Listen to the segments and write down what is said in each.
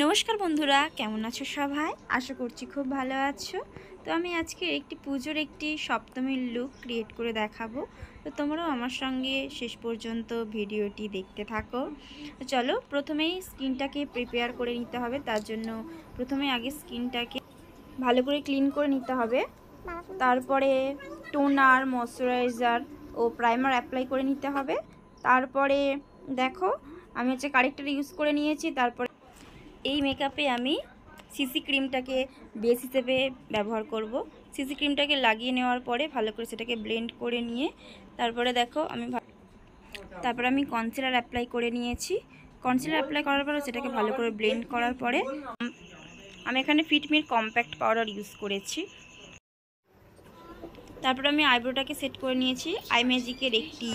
নমস্কার বন্ধুরা কেমন আছো সবাই আশা করছি খুব ভালো আছো তো আমি আজকে একটি পুজোর একটি সপ্তমীর লুক ক্রিয়েট করে দেখাবো তো তোমরাও আমার সঙ্গে শেষ পর্যন্ত ভিডিওটি দেখতে থাকো চলো প্রথমেই স্কিনটাকে প্রিপেয়ার করে নিতে হবে তার জন্য প্রথমে আগে স্কিনটাকে ভালো করে ক্লিন করে নিতে হবে তারপরে টোনার ময়শ্চারাইজার ও প্রাইমার অ্যাপ্লাই করে নিতে হবে তারপরে দেখো আমি হচ্ছে কারেক্টার ইউজ করে নিয়েছি তারপরে এই মেকআপে আমি সিসি ক্রিমটাকে বেস হিসেবে ব্যবহার করব। সিসি ক্রিমটাকে লাগিয়ে নেওয়ার পরে ভালো করে সেটাকে ব্লেন্ড করে নিয়ে তারপরে দেখো আমি তারপরে আমি কনসিলার অ্যাপ্লাই করে নিয়েছি কনসিলার অ্যাপ্লাই করার পরে সেটাকে ভালো করে ব্লেন্ড করার পরে আমি এখানে ফিটমির কম্প্যাক্ট পাউডার ইউজ করেছি তারপর আমি আইব্রোটাকে সেট করে নিয়েছি আই ম্যাজিকের একটি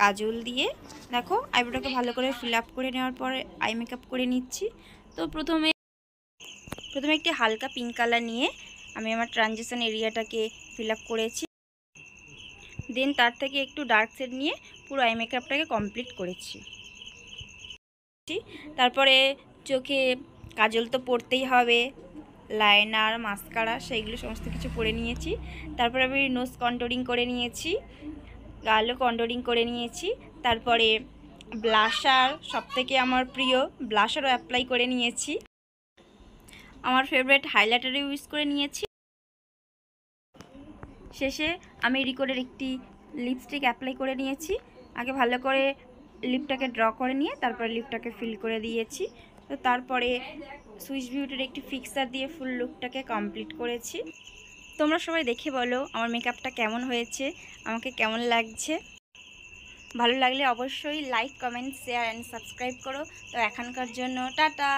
কাজল দিয়ে দেখো আইব্রোটাকে ভালো করে ফিল আপ করে নেওয়ার পরে আই মেকআপ করে নিচ্ছি তো প্রথমে প্রথমে একটি হালকা পিঙ্ক কালার নিয়ে আমি আমার ট্রানজেকশান এরিয়াটাকে ফিল করেছি দেন তার থেকে একটু ডার্ক শেড নিয়ে পুরো আই মেকআপটাকে কমপ্লিট করেছি তারপরে চোখে কাজল তো পরতেই হবে লাইনার মাস্কারা সেইগুলো সমস্ত কিছু পরে নিয়েছি তারপরে আমি নোজ কন্টোরিং করে নিয়েছি গালও কন্টোরিং করে নিয়েছি তারপরে ব্লাশার সবথেকে আমার প্রিয় ব্লাশারও অ্যাপ্লাই করে নিয়েছি আমার ফেভারিট হাইলাইটারও ইউজ করে নিয়েছি শেষে আমি রিকোডের একটি লিপস্টিক অ্যাপ্লাই করে নিয়েছি আগে ভালো করে লিপটাকে ড্র করে নিয়ে তারপরে লিপটাকে ফিল করে দিয়েছি তো তারপরে সুইচ বিউটির একটি ফিক্সার দিয়ে ফুল লুকটাকে কমপ্লিট করেছি তোমরা সবাই দেখে বলো আমার মেকআপটা কেমন হয়েছে আমাকে কেমন লাগছে ভালো লাগলে অবশ্যই like comment share and subscribe করো তো এখনকার জন্য টাটা